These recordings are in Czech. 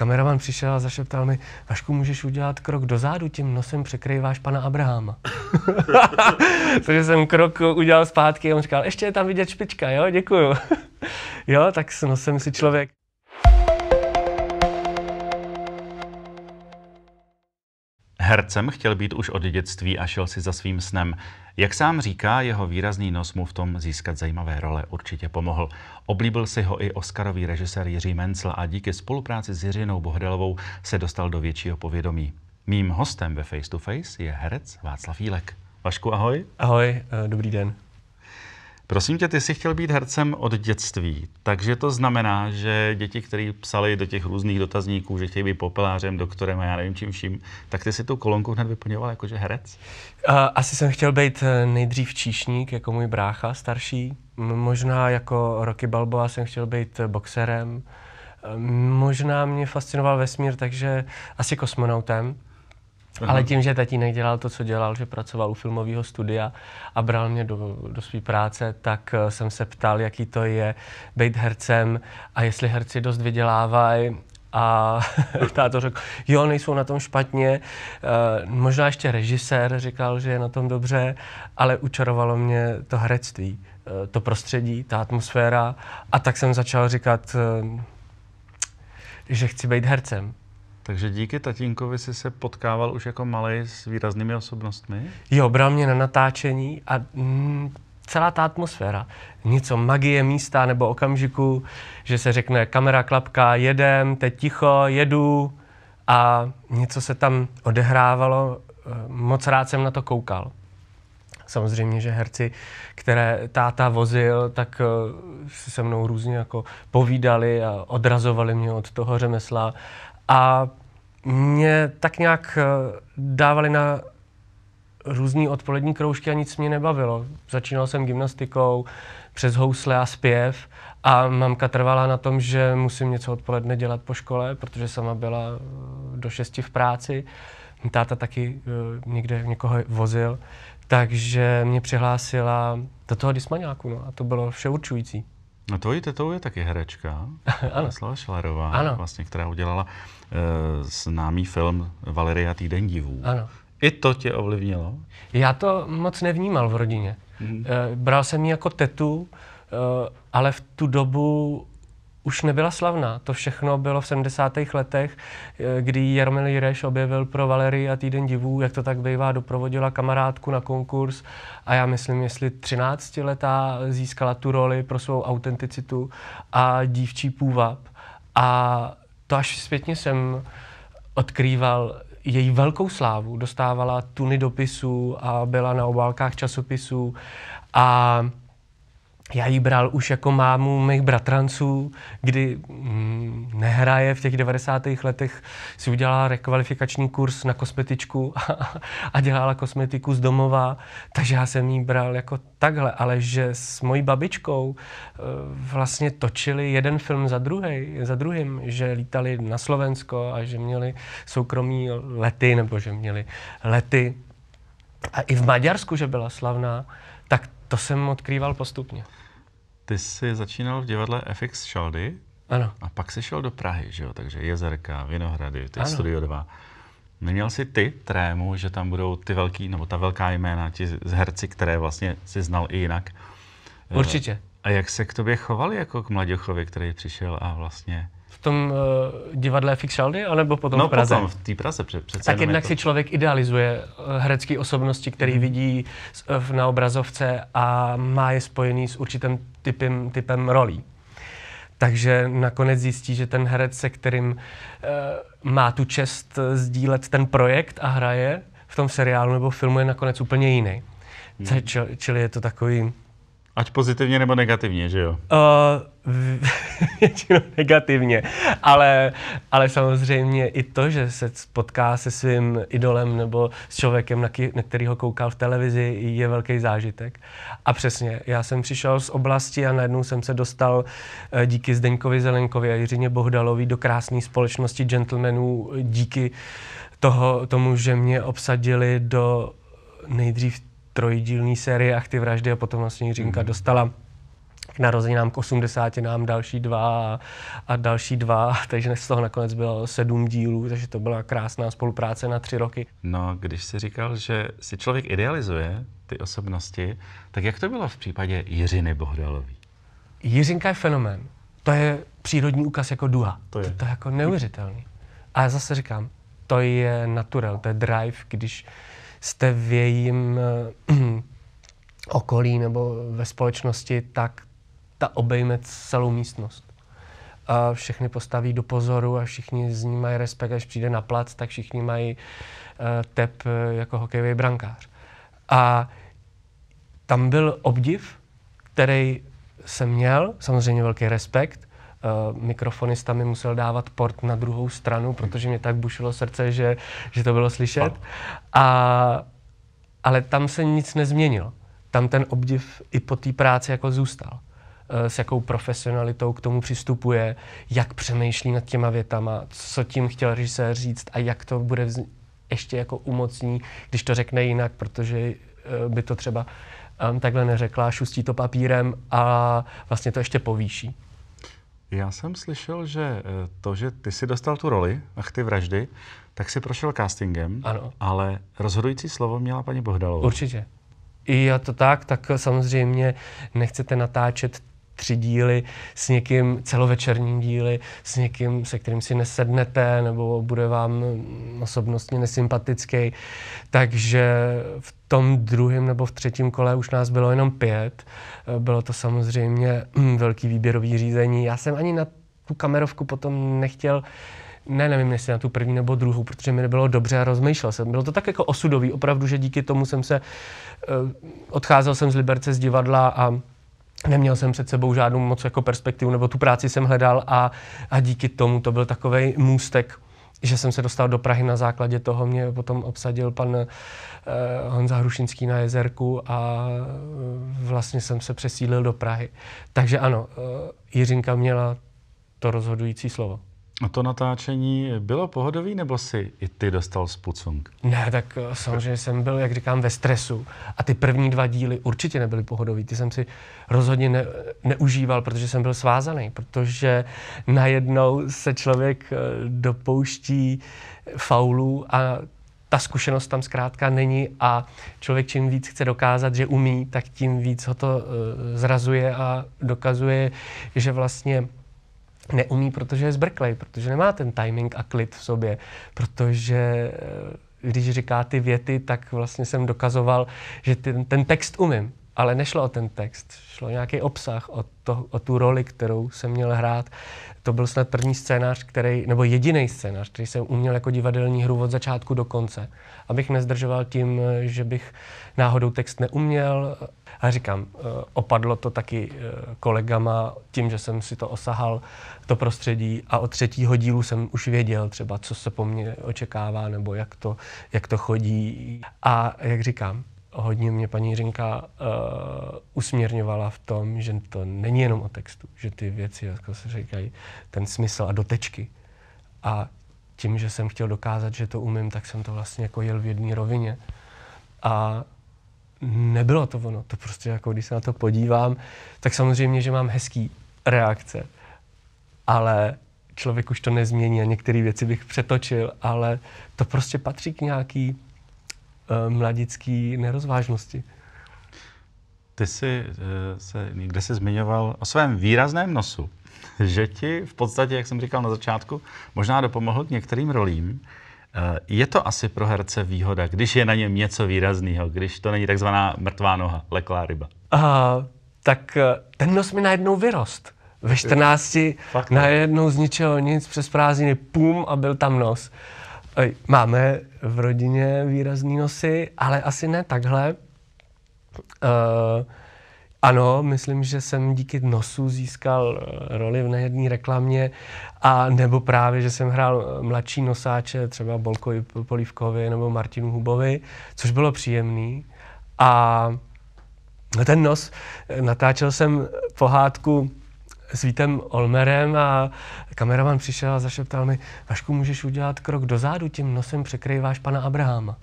Kameraman přišel a zašeptal mi, Vašku, můžeš udělat krok dozadu, tím nosem překrýváš pana Abrahama. Takže jsem krok udělal zpátky a on říkal, ještě je tam vidět špička, jo, děkuju. jo, tak s nosem si člověk Hercem chtěl být už od dětství a šel si za svým snem. Jak sám říká, jeho výrazný nos mu v tom získat zajímavé role určitě pomohl. Oblíbil si ho i Oscarový režisér Jiří Mencl a díky spolupráci s Jiřinou Bohdelovou se dostal do většího povědomí. Mým hostem ve Face to Face je herec Václav Jílek. Vašku, ahoj. Ahoj, eh, dobrý den. Prosím tě, ty jsi chtěl být hercem od dětství, takže to znamená, že děti, které psali do těch různých dotazníků, že chtějí být popelářem, doktorem a já nevím čím vším, tak ty si tu kolonku hned vyplňoval jakože herec? Asi jsem chtěl být eh, nejdřív číšník, jako můj brácha starší. Možná jako Rocky Balboa jsem chtěl být eh, boxerem. Eh, možná mě fascinoval vesmír, takže asi kosmonautem. Aha. Ale tím, že tatínek dělal to, co dělal, že pracoval u filmového studia a bral mě do, do své práce, tak eh, jsem se ptal, jaký to je být hercem a jestli herci dost vydělávají a táto řekl, jo, nejsou na tom špatně. Eh, možná ještě režisér říkal, že je na tom dobře, ale učarovalo mě to herectví, eh, to prostředí, ta atmosféra. A tak jsem začal říkat, že chci být hercem. Takže díky tatínkovi jsi se potkával už jako malý s výraznými osobnostmi? Jo, bral mě na natáčení a mm, celá ta atmosféra. Něco magie místa nebo okamžiku, že se řekne kamera, klapka, jedem, teď ticho, jedu a něco se tam odehrávalo. Eh, moc rád jsem na to koukal. Samozřejmě, že herci, které táta vozil, tak eh, se mnou různě jako povídali a odrazovali mě od toho řemesla a mě tak nějak eh, dávali na různé odpolední kroužky a nic mě nebavilo. Začínal jsem gymnastikou, přes housle a zpěv a mamka trvala na tom, že musím něco odpoledne dělat po škole, protože sama byla eh, do šesti v práci. Táta taky eh, někde někoho vozil, takže mě přihlásila do toho dismaňáku no, a to bylo vše určující. No tvojí tetou je taky herečka, ano. Slava Šlarová, ano. Vlastně, která udělala Eh, známý film Valeria Týden divů. Ano. I to tě ovlivnilo? Já to moc nevnímal v rodině. Hmm. Bral jsem ji jako tetu, eh, ale v tu dobu už nebyla slavná. To všechno bylo v 70. letech, kdy Jarmil Jireš objevil pro Valerii a Týden divů, jak to tak bývá, doprovodila kamarádku na konkurs a já myslím, jestli 13 letá získala tu roli pro svou autenticitu a dívčí půvab. A to až zpětně jsem odkrýval její velkou slávu. Dostávala tuny dopisů a byla na obálkách časopisů a já ji bral už jako mámu mých bratranců, kdy mm, nehraje v těch 90. letech, si udělala rekvalifikační kurz na kosmetičku a, a dělala kosmetiku z domova, takže já jsem ji bral jako takhle, ale že s mojí babičkou eh, vlastně točili jeden film za, druhý, za druhým, že lítali na Slovensko a že měli soukromí lety, nebo že měli lety a i v Maďarsku, že byla slavná, tak to jsem odkrýval postupně. Ty jsi začínal v divadle FX Šaldy. Ano. A pak jsi šel do Prahy, že jo? Takže Jezerka, Vinohrady, ty ano. Studio 2. Neměl jsi ty trému, že tam budou ty velký, nebo ta velká jména, ti z herci, které vlastně si znal i jinak? Určitě. Eh, a jak se k tobě chovali jako k Mladěchovi, který přišel a vlastně tom uh, divadle Fix Shaldy, anebo potom no, v Praze? No v té Praze pře- přece. Tak jednak to... si člověk idealizuje eh, herecké osobnosti, který mm. vidí eh, na obrazovce a má je spojený s určitým typem, typem rolí. Takže nakonec zjistí, že ten herec, se kterým uh, má tu čest sdílet ten projekt a hraje v tom seriálu nebo filmu, je nakonec úplně jiný. Mm. Čili je to takový Ať pozitivně nebo negativně, že jo? Uh, většinou negativně, ale, ale samozřejmě i to, že se spotká se svým idolem nebo s člověkem, na, ký, na kterého koukal v televizi, je velký zážitek. A přesně, já jsem přišel z oblasti a najednou jsem se dostal eh, díky Zdeňkovi Zelenkovi a Jiřině Bohdalovi do krásné společnosti gentlemanů díky toho, tomu, že mě obsadili do nejdřív trojdílný série Ach ty vraždy a potom vlastně Jiřínka mm. dostala k narozeninám, k 80 nám další dva a, a další dva, takže z toho nakonec bylo sedm dílů, takže to byla krásná spolupráce na tři roky. No, když jsi říkal, že si člověk idealizuje ty osobnosti, tak jak to bylo v případě Jiřiny Bohdalové? Jiřinka je fenomén. To je přírodní úkaz jako duha. To je, to, to je jako neuvěřitelný. A já zase říkám, to je natural, to je drive, když jste v jejím eh, okolí nebo ve společnosti, tak ta obejme celou místnost. A všechny postaví do pozoru a všichni z ní mají respekt, až přijde na plac, tak všichni mají eh, tep eh, jako hokejový brankář. A tam byl obdiv, který jsem měl, samozřejmě velký respekt, Eh, mikrofonista mi musel dávat port na druhou stranu, protože mě tak bušilo srdce, že, že to bylo slyšet. A, ale tam se nic nezměnilo. Tam ten obdiv i po té práci jako zůstal eh, s jakou profesionalitou k tomu přistupuje, jak přemýšlí nad těma větama, co tím chtěl režisér říct a jak to bude vz... ještě jako umocní, když to řekne jinak, protože eh, by to třeba ehm, takhle neřekla, šustí to papírem a vlastně to ještě povýší. Já jsem slyšel, že eh, to, že ty si dostal tu roli, ach ty vraždy, tak si prošel castingem, ano. ale rozhodující slovo měla paní Bohdalová. Určitě. I Je to tak, tak samozřejmě nechcete natáčet tři díly s někým, celovečerním díly, s někým, se kterým si nesednete nebo bude vám osobnostně nesympatický. Takže v tom druhém nebo v třetím kole už nás bylo jenom pět. Bylo to samozřejmě velký výběrový řízení. Já jsem ani na tu kamerovku potom nechtěl ne, nevím, jestli na tu první nebo druhou, protože mi nebylo dobře a rozmýšlel jsem. Bylo to tak jako osudový, opravdu, že díky tomu jsem se, eh, odcházel jsem z Liberce z divadla a neměl jsem před sebou žádnou moc jako perspektivu, nebo tu práci jsem hledal a, a díky tomu to byl takový můstek, že jsem se dostal do Prahy na základě toho, mě potom obsadil pan eh, Honza Hrušinský na Jezerku a eh, vlastně jsem se přesídlil do Prahy. Takže ano, eh, Jiřinka měla to rozhodující slovo. A to natáčení bylo pohodový, nebo si i ty dostal spucung? Ne, tak eh, samozřejmě jsem byl, jak říkám, ve stresu. A ty první dva díly určitě nebyly pohodový. Ty jsem si rozhodně ne, neužíval, protože jsem byl svázaný. Protože najednou se člověk eh, dopouští faulů a ta zkušenost tam zkrátka není a člověk čím víc chce dokázat, že umí, tak tím víc ho to eh, zrazuje a dokazuje, že vlastně neumí, protože je zbrklej, protože nemá ten timing a klid v sobě, protože eh, když říká ty věty, tak vlastně jsem dokazoval, že ten, ten text umím, ale nešlo o ten text, šlo o nějaký obsah, o, to, o tu roli, kterou jsem měl hrát to byl snad první scénář, který, nebo jediný scénář, který jsem uměl jako divadelní hru od začátku do konce. Abych nezdržoval tím, že bych náhodou text neuměl. A říkám, eh, opadlo to taky eh, kolegama tím, že jsem si to osahal, to prostředí. A od třetího dílu jsem už věděl třeba, co se po mně očekává, nebo jak to, jak to chodí. A jak říkám, hodně mě paní Jiřinka uh, usměrňovala v tom, že to není jenom o textu, že ty věci jako se říkají ten smysl a dotečky. A tím, že jsem chtěl dokázat, že to umím, tak jsem to vlastně jako jel v jedné rovině. A nebylo to ono. To prostě jako, když se na to podívám, tak samozřejmě, že mám hezký reakce, ale člověk už to nezmění a některé věci bych přetočil, ale to prostě patří k nějaký Eh, mladický nerozvážnosti. Ty jsi eh, se někde se zmiňoval o svém výrazném nosu, že ti v podstatě, jak jsem říkal na začátku, možná dopomohl k některým rolím. Eh, je to asi pro herce výhoda, když je na něm něco výrazného, když to není takzvaná mrtvá noha, leklá ryba? A, tak ten nos mi najednou vyrost. Ve 14 Fakt, najednou zničil nic, přes prázdniny pum a byl tam nos. Uh, Máme v rodině výrazný nosy, ale asi ne takhle. Uh, ano, myslím, že jsem díky nosu získal eh, roli v nejedné reklamě a nebo právě, že jsem hrál eh, mladší nosáče, třeba Bolkovi Polívkovi nebo Martinu Hubovi, což bylo příjemný. A ten nos, natáčel jsem pohádku s Vítem Olmerem a kameraman přišel a zašeptal mi, Vašku, můžeš udělat krok dozadu, tím nosem překrýváš pana Abrahama.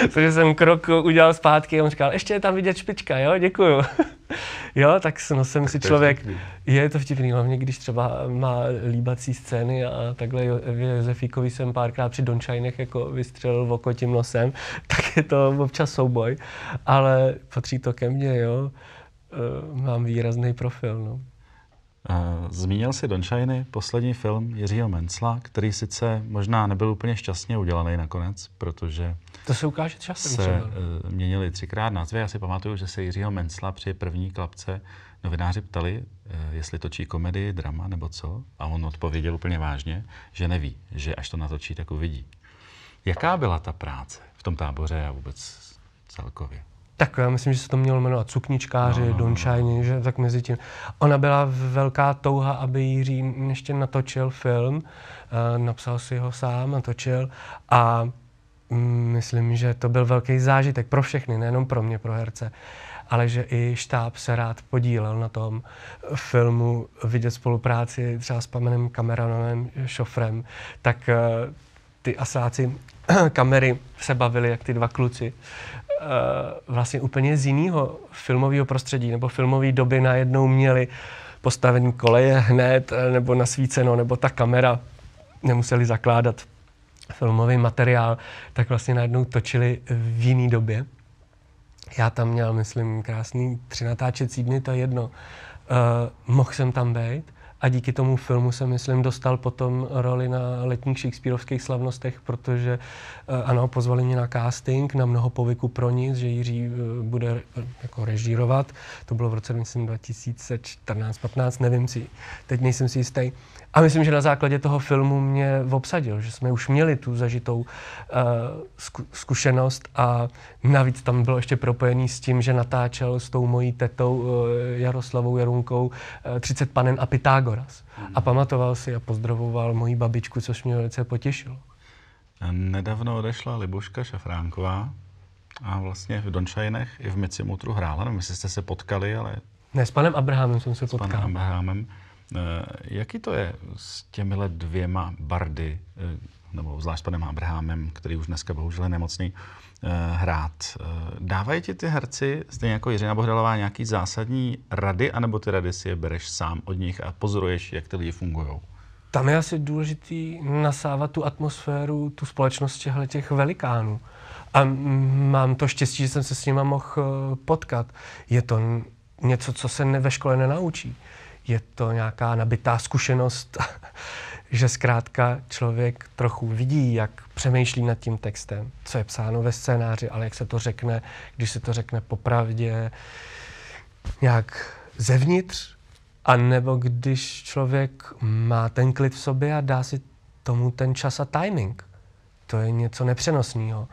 Takže jsem krok udělal zpátky a on říkal, ještě je tam vidět špička, jo, děkuju. jo, tak s nosem si člověk, je to vtipný, hlavně když třeba má líbací scény a takhle Josefíkovi jsem párkrát při Dončajnech jako vystřelil v oko tím nosem, tak je to občas souboj, ale patří to ke mně, jo. Eh, mám výrazný profil. No. Eh, zmínil si Donšajny, poslední film Jiřího Mencla, který sice možná nebyl úplně šťastně udělaný nakonec, protože to se ukáže časem. Se eh, měnili třikrát názvy. Já si pamatuju, že se Jiřího Mencla při první klapce novináři ptali, jestli točí komedii, drama nebo co. A on odpověděl úplně vážně, že neví, že až to natočí, tak uvidí. Jaká byla ta práce v tom táboře a vůbec celkově? tak já myslím, že se to mělo jmenovat Cukničkáři, no, no, no, no. Don že tak mezi tím. Ona byla velká touha, aby Jiří ještě natočil film, uh, napsal si ho sám, natočil a mm, myslím, že to byl velký zážitek pro všechny, nejenom pro mě, pro herce, ale že i štáb se rád podílel na tom filmu, vidět spolupráci třeba s Pamenem kameramanem, Šofrem, tak uh, ty asáci kamery se bavili, jak ty dva kluci Eh, vlastně úplně z jiného filmového prostředí nebo filmové doby najednou měli postavení koleje hned eh, nebo nasvíceno, nebo ta kamera nemuseli zakládat filmový materiál, tak vlastně najednou točili v jiný době. Já tam měl, myslím, krásný tři natáčecí dny, to jedno. Uh, mohl jsem tam být a díky tomu filmu se, myslím, dostal potom roli na letních Shakespeareovských slavnostech, protože eh, ano, pozvali mě na casting, na mnoho povyku pro nic, že Jiří eh, bude eh, jako režírovat. To bylo v roce, myslím, 2014-15, nevím si, teď nejsem si jistý. A myslím, že na základě toho filmu mě obsadil, že jsme už měli tu zažitou uh, zku, zkušenost a navíc tam bylo ještě propojený s tím, že natáčel s tou mojí tetou uh, Jaroslavou Jarunkou uh, eh, 30 panen a Pythagoras. Mm. A pamatoval si a pozdravoval moji babičku, což mě velice potěšilo. Nedávno odešla Libuška Šafránková a vlastně v Dončajnech i v Micimutru hrála. Nevím, jestli jste se potkali, ale... Ne, s panem Abrahamem jsem se s potkal. S panem Abrahamem. Eh, jaký to je s těmihle dvěma bardy, eh, nebo zvlášť s panem Abrahamem, který už dneska bohužel je nemocný, eh, hrát? Dávají ti ty herci, stejně jako Jiřina Bohdalová, nějaký zásadní rady, anebo ty rady si je bereš sám od nich a pozoruješ, jak ty lidi fungují? Tam je asi důležitý nasávat tu atmosféru, tu společnost těchto těch velikánů. A mám to štěstí, že jsem se s nima mohl potkat. Je to něco, co se ne, ve škole nenaučí je to nějaká nabitá zkušenost, že zkrátka člověk trochu vidí, jak přemýšlí nad tím textem, co je psáno ve scénáři, ale jak se to řekne, když se to řekne popravdě, nějak zevnitř, a nebo když člověk má ten klid v sobě a dá si tomu ten čas a timing. To je něco nepřenosného.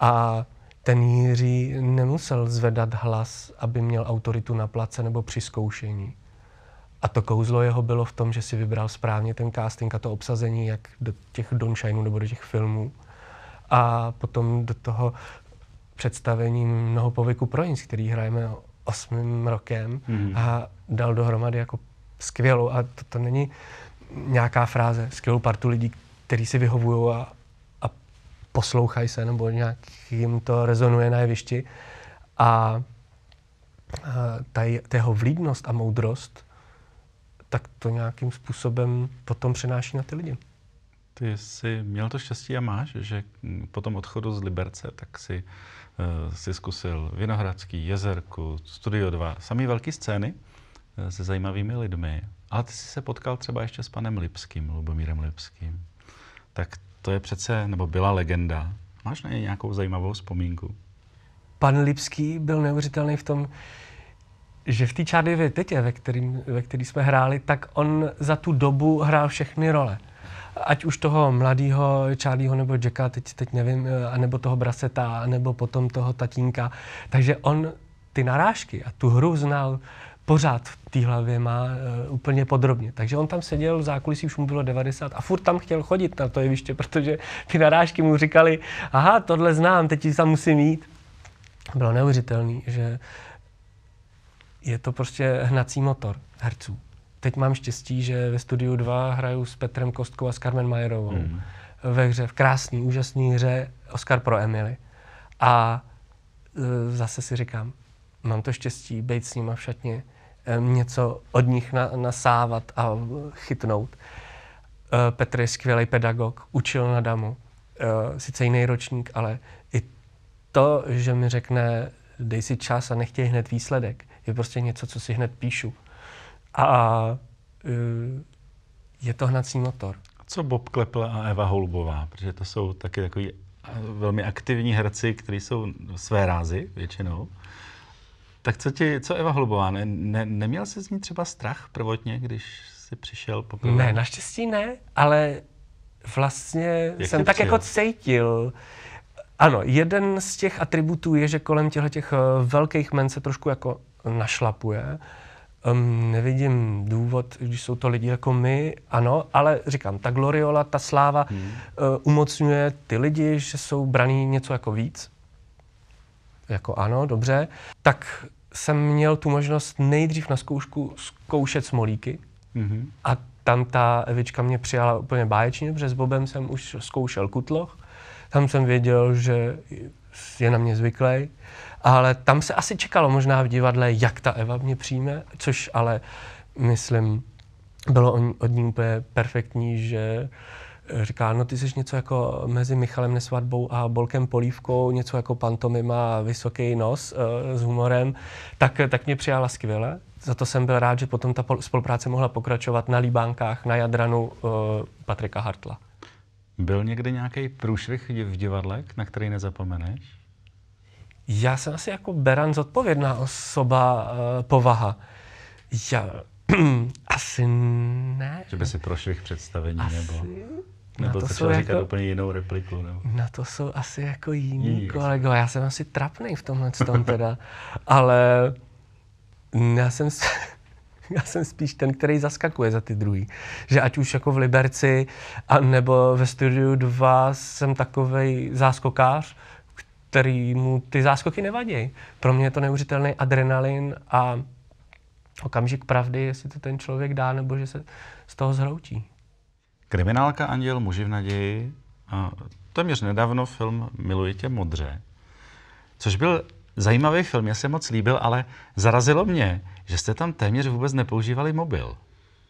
A ten Jiří nemusel zvedat hlas, aby měl autoritu na place nebo při zkoušení. A to kouzlo jeho bylo v tom, že si vybral správně ten casting a to obsazení, jak do těch donšajnů nebo do těch filmů. A potom do toho představení mnoho povyku pro nic, který hrajeme osmým rokem mm. a dal dohromady jako skvělou, a to, to není nějaká fráze, skvělou partu lidí, kteří si vyhovují a, a poslouchají se, nebo nějak jim to rezonuje na jevišti. A, a ta jeho vlídnost a moudrost tak to nějakým způsobem potom přináší na ty lidi. Ty jsi měl to štěstí a máš, že po tom odchodu z Liberce, tak si, uh, si zkusil Vinohradský, Jezerku, Studio 2, samý velké scény uh, se zajímavými lidmi. Ale ty jsi se potkal třeba ještě s panem Lipským, Lubomírem Lipským. Tak to je přece, nebo byla legenda. Máš na ně nějakou zajímavou vzpomínku? Pan Lipský byl neuvěřitelný v tom, že v té Čárněvě teď, ve, kterým, ve který jsme hráli, tak on za tu dobu hrál všechny role. Ať už toho mladého Čárlího nebo Jacka, teď, teď nevím, eh, nebo toho Braseta, nebo potom toho tatínka. Takže on ty narážky a tu hru znal pořád v té hlavě má uh, úplně podrobně. Takže on tam seděl v zákulisí, už mu bylo 90 a furt tam chtěl chodit na to jeviště, protože ty narážky mu říkali, aha, tohle znám, teď tam musím jít. Bylo neuvěřitelné, že je to prostě hnací motor herců. Teď mám štěstí, že ve studiu 2 hraju s Petrem Kostkou a s Carmen Majerovou. Mm. Ve hře, v krásné, úžasné hře Oscar pro Emily. A e, zase si říkám, mám to štěstí být s nima v šatně, e, něco od nich na, nasávat a chytnout. E, Petr je skvělý pedagog, učil na damu, sice jiný ročník, ale i to, že mi řekne, dej si čas a nechtěj hned výsledek, je prostě něco, co si hned píšu. A e, je to hnací motor. Co Bob Klepl a Eva Holubová? Protože to jsou taky takový velmi aktivní herci, kteří jsou své rázy většinou. Tak co, ti, co Eva Holubová, ne, ne, neměl jsi z ní třeba strach prvotně, když jsi přišel poprvé? Ne, naštěstí ne, ale vlastně Jak jsem tak přijel? jako cítil. Ano, jeden z těch atributů je, že kolem těch eh, velkých men se trošku jako našlapuje. Um, nevidím důvod, když jsou to lidi jako my, ano, ale říkám, ta gloriola, ta sláva hmm. uh, umocňuje ty lidi, že jsou braní něco jako víc. Jako ano, dobře. Tak jsem měl tu možnost nejdřív na zkoušku zkoušet smolíky hmm. a tam ta Evička mě přijala úplně báječně, protože s Bobem jsem už zkoušel kutloch. Tam jsem věděl, že je na mě zvyklý. Ale tam se asi čekalo možná v divadle, jak ta Eva mě přijme, což ale myslím, bylo od ní úplně perfektní, že eh, říká, no ty jsi něco jako mezi Michalem Nesvadbou a Bolkem Polívkou, něco jako pantomima, vysoký nos uh, s humorem, tak, eh, tak mě přijala skvěle. Za to jsem byl rád, že potom ta spolupráce mohla pokračovat na Líbánkách, na Jadranu uh, Patrika Hartla. Byl někdy nějaký průšvih v divadle, na který nezapomeneš? Já jsem asi jako beran zodpovědná osoba, uh, povaha. Já asi ne. Že by si prošvih představení asi... nebo... Nebo to jsou jako- říkat jako, úplně jinou repliku. Nebo? Na to jsou asi jako jiní, Jí, kolegové. Já jsem asi trapný v tomhle tom teda. Ale já jsem, já jsem spíš ten, který zaskakuje za ty druhý. Že ať už jako v Liberci, a nebo ve studiu 2 jsem takový záskokář, který mu ty záskoky nevadí. Pro mě je to neuvěřitelný adrenalin a okamžik pravdy, jestli to ten člověk dá, nebo že se z toho zhroutí. Kriminálka Anděl, muži v naději, téměř nedávno film Miluji tě modře, což byl zajímavý film, já se moc líbil, ale zarazilo mě, že jste tam téměř vůbec nepoužívali mobil.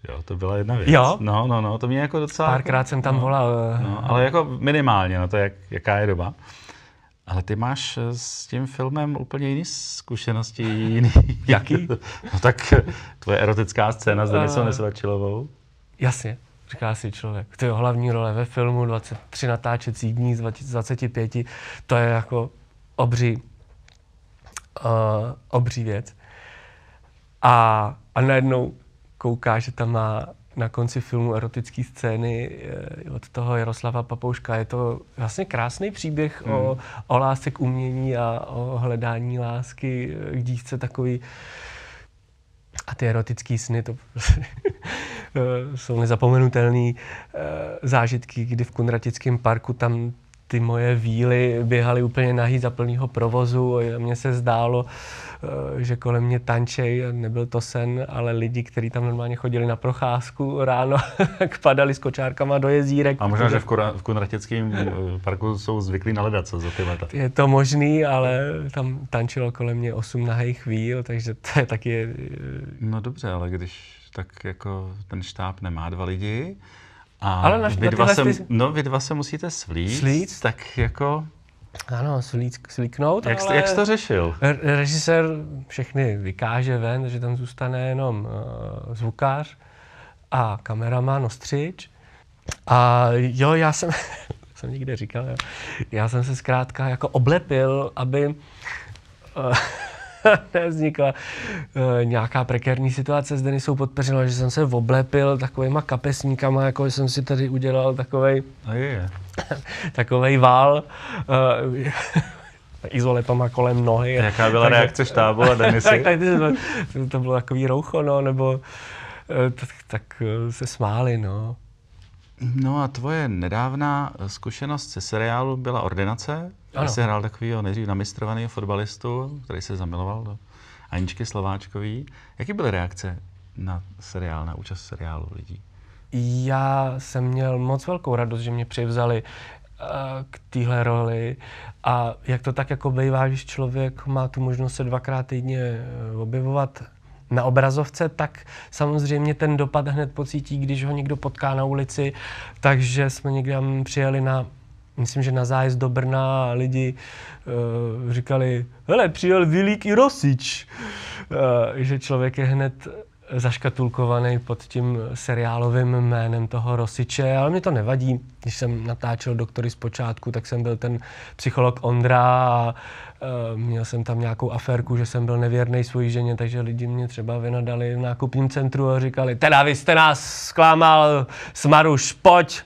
Jo, to byla jedna věc. Jo? No, no, no, to mě jako docela... Párkrát jako- jsem tam no, volal. Eh, no, ale jako minimálně, no to jak, jaká je doba. Ale ty máš eh, s tím filmem úplně jiný zkušenosti. Jiný. Jaký? no tak eh, tvoje erotická scéna s Denisou Nesvačilovou. Jasně, říká si člověk. To je hlavní role ve filmu, 23 natáčecí dní z 25, to je jako obří, uh, obří věc. A, a najednou kouká, že tam má na konci filmu erotické scény eh, od toho Jaroslava Papouška. Je to vlastně krásný příběh mm. o, hmm. o lásce k umění a o hledání lásky eh, k dívce takový. A ty erotické sny, to eh, jsou nezapomenutelné zážitky, kdy v Kunratickém parku tam ty moje víly běhaly úplně nahý za plného provozu. Mně se zdálo, eh, že kolem mě tančej, nebyl to sen, ale lidi, kteří tam normálně chodili na procházku ráno, tak padali s kočárkama do jezírek. A možná, že v, Kora- v Konratěckém eh, parku jsou zvyklí na ledace za ty leta. Je to možný, ale tam tančilo kolem mě osm nahých víl, takže to je taky... Eh, no dobře, ale když tak jako ten štáb nemá dva lidi, a Ale na, vy, dva na se, ty... no, vy dva se musíte svlít, svlít? tak jako... Ano, slík, svlíknout. jak, ale jak jsi to řešil? Režisér všechny vykáže ven, že tam zůstane jenom uh, zvukář a kameraman, ostřič. A jo, já jsem, jsem někde říkal, jo, já jsem se zkrátka jako oblepil, aby... Uh, nevznikla e, nějaká prekérní situace s Denisou podpeřila, že jsem se oblepil takovýma kapesníkama, jako jsem si tady udělal takovej, oh, je. takovej vál. E, izolepama kolem nohy. Jaká byla tak, reakce štábu a Denisy? tak, to, to bylo takový roucho, no, nebo eh, tak, tak se smáli, no. No a tvoje nedávná eh, zkušenost se seriálu byla Ordinace, kde jsi hrál takového nejdřív namistrovaného fotbalistu, který se zamiloval do Aničky Slováčkový. Jaký byly reakce na seriál, na účast seriálu lidí? Já jsem měl moc velkou radost, že mě přivzali eh, k téhle roli a jak to tak jako bývá, když člověk má tu možnost se dvakrát týdně eh, objevovat na obrazovce, tak samozřejmě ten dopad hned pocítí, když ho někdo potká na ulici. Takže jsme někde mm, přijeli na myslím, že na zájezd do Brna a lidi uh, říkali, hele, přijel Vilík i Rosič, uh, že člověk je hned zaškatulkovaný pod tím seriálovým jménem toho Rosiče, ale mi to nevadí. Když jsem natáčel doktory zpočátku, tak jsem byl ten psycholog Ondra a Eh, měl jsem tam nějakou aférku, že jsem byl nevěrný svojí ženě, takže lidi mě třeba vynadali v nákupním centru a říkali, teda vy jste nás zklamal, smaruš, pojď.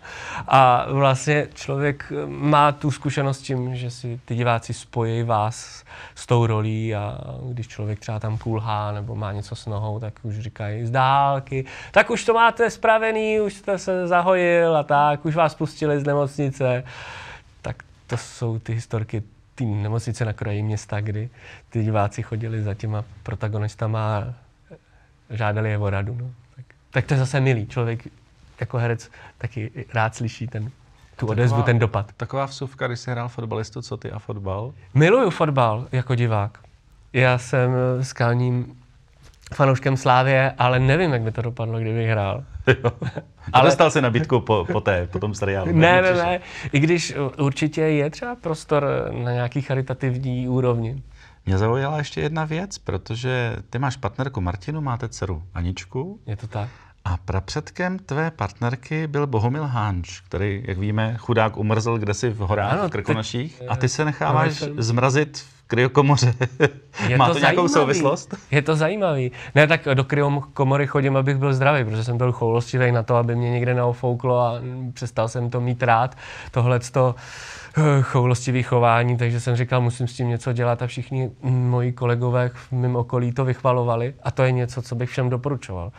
A vlastně člověk eh, má tu zkušenost s tím, že si ty diváci spojí vás s tou rolí a když člověk třeba tam kulhá nebo má něco s nohou, tak už říkají z dálky, tak už to máte spravený, už jste se zahojil a tak, už vás pustili z nemocnice. Tak to jsou ty historky té nemocnice na kraji města, kdy ty diváci chodili za těma protagonistama a žádali je o radu. No. Tak, tak to je zase milý. Člověk jako herec taky rád slyší ten, tu odezvu, taková, ten dopad. Taková vsuvka, když jsi hrál fotbalistu, co ty a fotbal? Miluju fotbal jako divák. Já jsem skálním fanouškem Slávě, ale nevím, jak by to dopadlo, kdyby hrál. Jo. ale stal se nabídku po, po, té, po tom seriálu. Ne, ne, ne. I když určitě je třeba prostor na nějaký charitativní úrovni. Mě zaujala ještě jedna věc, protože ty máš partnerku Martinu, máte dceru Aničku. Je to tak. A prapředkem tvé partnerky byl Bohumil Hánč, který, jak víme, chudák umrzl kdesi v horách, ano, v Krkonoších. Teď, a ty se necháváš jsem... zmrazit v kryokomoře. Je Má to, to nějakou souvislost? Je to zajímavý. Ne, tak do kryokomory chodím, abych byl zdravý, protože jsem byl choulostivý na to, aby mě někde naofouklo a přestal jsem to mít rád. Tohle to eh, choulostivý chování, takže jsem říkal, musím s tím něco dělat a všichni moji kolegové v mém okolí to vychvalovali a to je něco, co bych všem doporučoval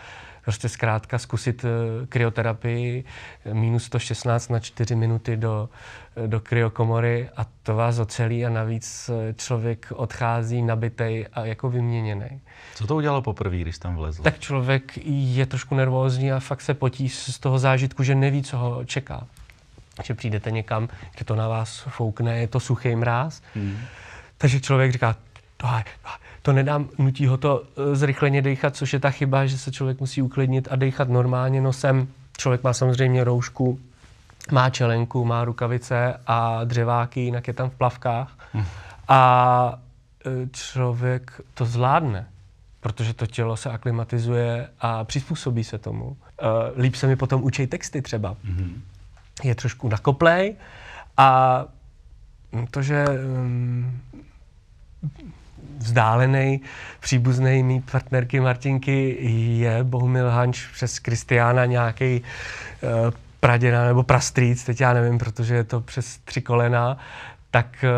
prostě zkrátka zkusit eh, kryoterapii minus 116 na 4 minuty do do kryokomory a to vás ocelí a navíc eh, člověk odchází nabitej a jako vyměněný. Co to udělalo poprvé, když tam vlezl? Tak člověk je trošku nervózní a fakt se potí z toho zážitku, že neví, co ho čeká. Že přijdete někam, kde to na vás foukne, je to suchý mráz. Hmm. Takže člověk říká, to, to nedám, nutí ho to eh, zrychleně dechat, což je ta chyba, že se člověk musí uklidnit a dechat normálně nosem. Člověk má samozřejmě roušku, má čelenku, má rukavice a dřeváky, jinak je tam v plavkách. Hmm. A e, člověk to zvládne, protože to tělo se aklimatizuje a přizpůsobí se tomu. E, líp se mi potom učej texty třeba. Hmm. Je trošku nakoplej a hm, to, že hm, vzdálený příbuzný mý partnerky Martinky je Bohumil Hanč přes Kristiána nějaký e, praděna nebo prastříc, teď já nevím, protože je to přes tři kolena, tak eh,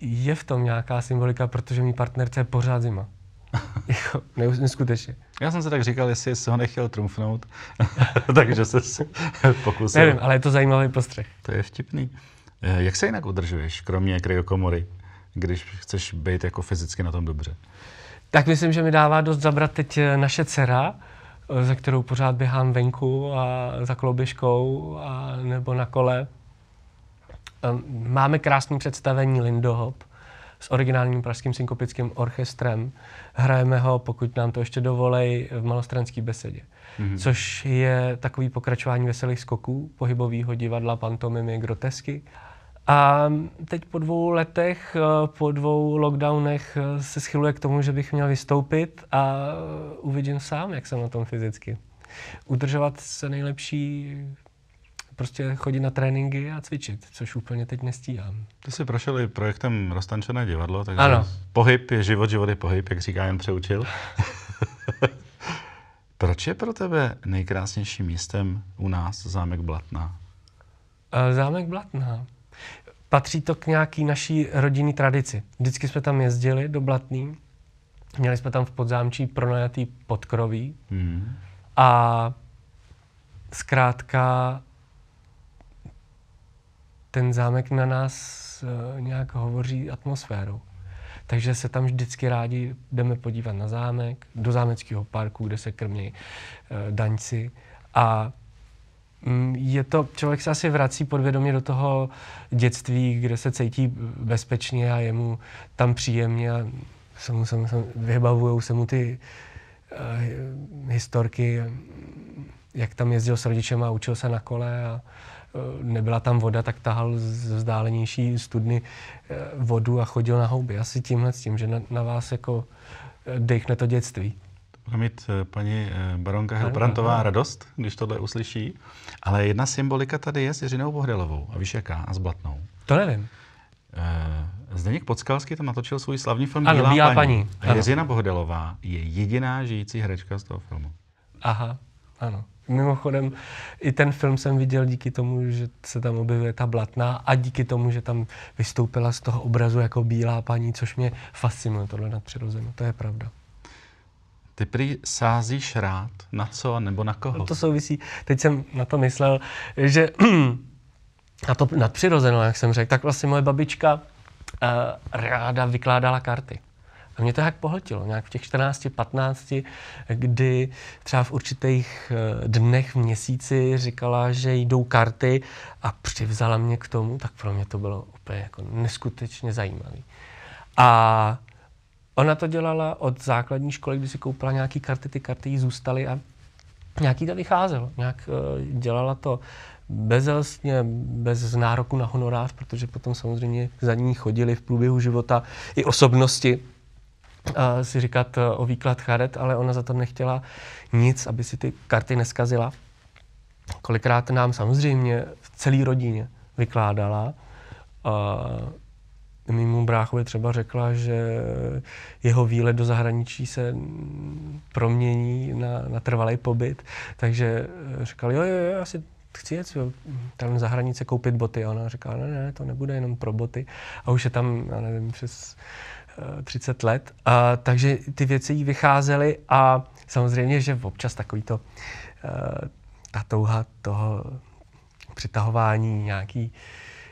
je v tom nějaká symbolika, protože mý partnerce je pořád zima. jako, neskutečně. Já jsem se tak říkal, jestli se ho nechtěl trumfnout, takže se pokusil. Nevím, ale je to zajímavý postřeh. To je vtipný. Eh, jak se jinak udržuješ, kromě kryokomory, když chceš být jako fyzicky na tom dobře? Tak myslím, že mi dává dost zabrat teď eh, naše dcera, za kterou pořád běhám venku a za kloběžkou a nebo na kole. Máme krásné představení Lindohop s originálním pražským synkopickým orchestrem. Hrajeme ho, pokud nám to ještě dovolej, v malostranské besedě. Mm-hmm. Což je takový pokračování veselých skoků, pohybového divadla, pantomimy, grotesky. A teď po dvou letech, eh, po dvou lockdownech eh, se schyluje k tomu, že bych měl vystoupit a uvidím sám, jak jsem na tom fyzicky. Udržovat se nejlepší prostě chodit na tréninky a cvičit, což úplně teď nestíhám. Ty jsi prošel i projektem Roztančené divadlo, takže ano. pohyb je život, život je pohyb, jak říká jen přeučil. Proč je pro tebe nejkrásnějším místem u nás zámek Blatná? Eh, zámek Blatná patří to k nějaký naší rodinné tradici. Vždycky jsme tam jezdili do Blatný, měli jsme tam v podzámčí pronajatý podkroví mm. a zkrátka ten zámek na nás eh, nějak hovoří atmosférou. Takže se tam vždycky rádi jdeme podívat na zámek, do zámeckého parku, kde se krmějí eh, daňci. A Mm, je to, člověk se asi vrací podvědomě do toho dětství, kde se cítí bezpečně a je mu tam příjemně a se mu, se mu, se mu, vybavují se mu ty uh, historky, jak tam jezdil s rodičem a učil se na kole a uh, nebyla tam voda, tak tahal z vzdálenější studny uh, vodu a chodil na houby. Asi tímhle, s tím, že na, na vás jako dechne to dětství. Bude mít eh, paní eh, baronka Helprantová radost, když tohle uslyší. Ale jedna symbolika tady je s Jiřinou Bohdelovou. A víš jaká? A s Blatnou. To nevím. Eh, Zdeněk Podskalský tam natočil svůj slavný film ano, Bílá, Bílá paní. paní. Jiřina Bohdelová je jediná žijící herečka z toho filmu. Aha, ano. Mimochodem, i ten film jsem viděl díky tomu, že se tam objevuje ta blatná a díky tomu, že tam vystoupila z toho obrazu jako bílá paní, což mě fascinuje, tohle nadpřirozeno, to je pravda. Ty prý sázíš rád na co nebo na koho? No to souvisí, teď jsem na to myslel, že na to nadpřirozeno, jak jsem řekl, tak vlastně moje babička uh, ráda vykládala karty. A mě to jak pohltilo, nějak v těch 14, 15, kdy třeba v určitých eh, dnech v měsíci říkala, že jdou karty a přivzala mě k tomu, tak pro mě to bylo úplně jako neskutečně zajímavé. A Ona to dělala od základní školy, kdy si koupila nějaký karty, ty karty jí zůstaly a nějaký to vycházelo. Nějak eh, dělala to bezelstně, bez nároku na honorář, protože potom samozřejmě za ní chodili v průběhu života i osobnosti, eh, si říkat eh, o výklad charet, ale ona za to nechtěla nic, aby si ty karty neskazila. Kolikrát nám samozřejmě v celé rodině vykládala mýmu bráchovi třeba řekla, že jeho výlet do zahraničí se promění na, na trvalý pobyt, takže eh, říkal, jo, jo, jo, asi chci jet tam za hranice koupit boty. A ona říká, ne, ne, to nebude jenom pro boty. A už je tam, já nevím, přes 30 eh, let. A, takže ty věci jí vycházely a samozřejmě, že občas takový to, eh, ta touha toho přitahování nějaký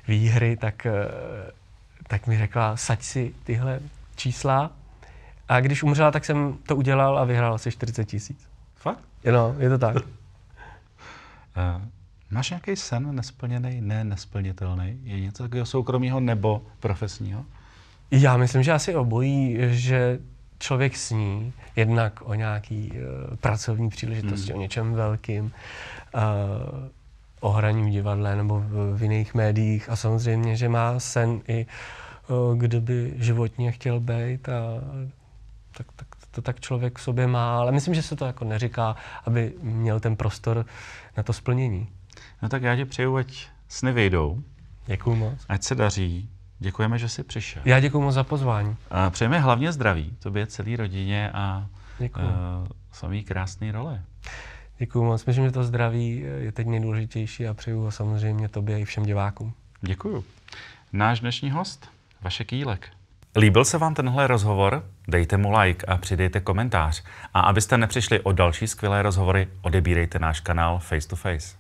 výhry, tak tak mi řekla, saď si tyhle čísla. A když umřela, tak jsem to udělal a vyhrál asi 40 tisíc. Fakt? No, je to tak. uh, máš nějaký sen nesplněný, ne nesplnitelný? Je něco takového soukromého nebo profesního? Já myslím, že asi obojí, že člověk sní jednak o nějaký uh, pracovní příležitosti, hmm. o něčem velkým. Uh, O v divadle nebo v jiných médiích a samozřejmě, že má sen i e, kdyby životně chtěl být a tak, tak to tak člověk v sobě má, ale myslím, že se to jako neříká, aby měl ten prostor na to splnění. No tak já ti přeju, ať sny vyjdou. Děkuju moc. Ať se daří. Děkujeme, že jsi přišel. Já děkuji moc za pozvání. A přejeme hlavně zdraví tobě, celé rodině a a e, samý krásný role. Děkuji moc. Myslím, že to zdraví eh, je teď nejdůležitější a přeju ho samozřejmě tobě i všem divákům. Děkuji. Náš dnešní host, vaše Kýlek. Líbil se vám tenhle rozhovor? Dejte mu like a přidejte komentář. A abyste nepřišli o další skvělé rozhovory, odebírejte náš kanál Face to Face.